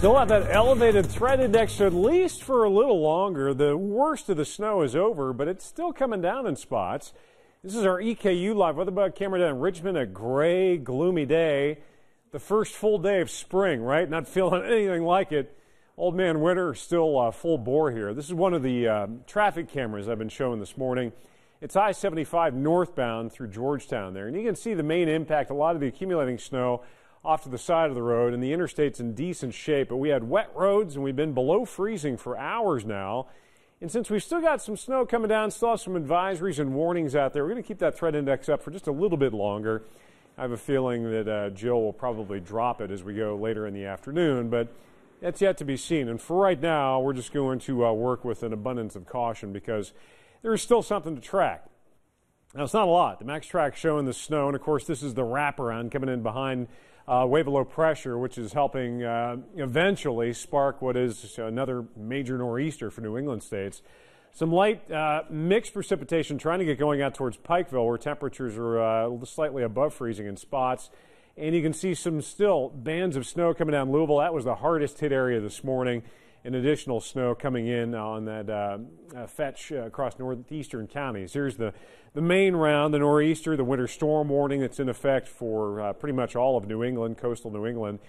Don't have that elevated threat index at least for a little longer. The worst of the snow is over, but it's still coming down in spots. This is our EKU live weather bug camera down in Richmond. A gray, gloomy day. The first full day of spring, right? Not feeling anything like it. Old man winter still uh, full bore here. This is one of the uh, traffic cameras I've been showing this morning. It's I 75 northbound through Georgetown there, and you can see the main impact a lot of the accumulating snow off to the side of the road, and the interstate's in decent shape. But we had wet roads, and we've been below freezing for hours now. And since we've still got some snow coming down, still have some advisories and warnings out there, we're going to keep that threat index up for just a little bit longer. I have a feeling that uh, Jill will probably drop it as we go later in the afternoon, but that's yet to be seen. And for right now, we're just going to uh, work with an abundance of caution because there is still something to track. Now, it's not a lot. The max track showing the snow, and of course, this is the wraparound coming in behind uh, wave of low pressure, which is helping uh, eventually spark what is another major nor'easter for New England states. Some light uh, mixed precipitation trying to get going out towards Pikeville, where temperatures are uh, slightly above freezing in spots and you can see some still bands of snow coming down Louisville. That was the hardest hit area this morning. An additional snow coming in on that uh, uh, fetch uh, across northeastern counties. Here's the, the main round, the nor'easter, the winter storm warning that's in effect for uh, pretty much all of New England, coastal New England.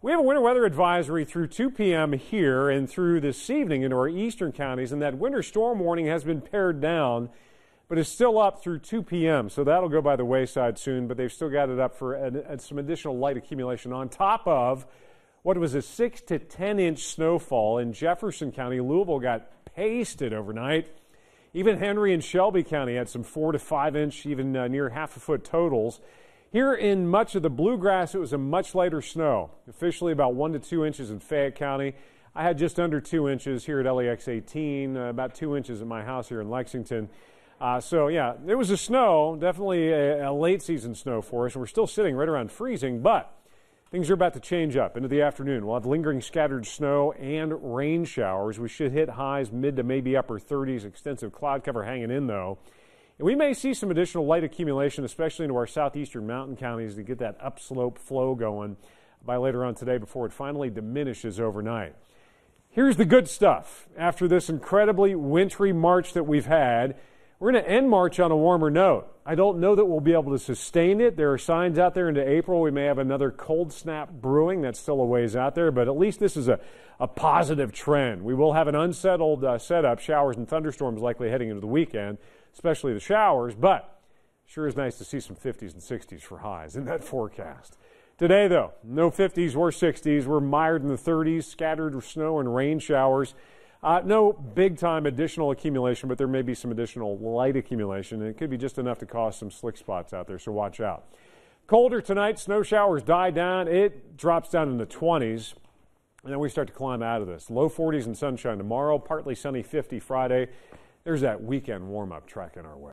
We have a winter weather advisory through 2 p.m. here and through this evening into our eastern counties, and that winter storm warning has been pared down but it's still up through 2 p.m. So that'll go by the wayside soon, but they've still got it up for an, an, some additional light accumulation on top of what was a 6 to 10 inch snowfall in Jefferson County. Louisville got pasted overnight. Even Henry and Shelby County had some 4 to 5 inch, even uh, near half a foot totals. Here in much of the bluegrass, it was a much lighter snow, officially about 1 to 2 inches in Fayette County. I had just under 2 inches here at lex 18, uh, about 2 inches at my house here in Lexington. Uh, so yeah, it was a snow, definitely a, a, late season snow for us. We're still sitting right around freezing, but things are about to change up into the afternoon. We'll have lingering scattered snow and rain showers. We should hit highs mid to maybe upper 30s. Extensive cloud cover hanging in though. And we may see some additional light accumulation, especially into our southeastern mountain counties to get that upslope flow going by later on today before it finally diminishes overnight. Here's the good stuff after this incredibly wintry March that we've had. We're going to end March on a warmer note. I don't know that we'll be able to sustain it. There are signs out there into April. We may have another cold snap brewing. That's still a ways out there, but at least this is a, a positive trend. We will have an unsettled uh, setup, showers and thunderstorms likely heading into the weekend, especially the showers, but sure is nice to see some 50s and 60s for highs in that forecast. Today, though, no 50s or 60s. We're mired in the 30s, scattered snow and rain showers. Uh, no big time additional accumulation, but there may be some additional light accumulation, and it could be just enough to cause some slick spots out there, so watch out. Colder tonight, snow showers die down. It drops down in the 20s, and then we start to climb out of this. Low 40s and sunshine tomorrow, partly sunny 50 Friday. There's that weekend warm up tracking our way.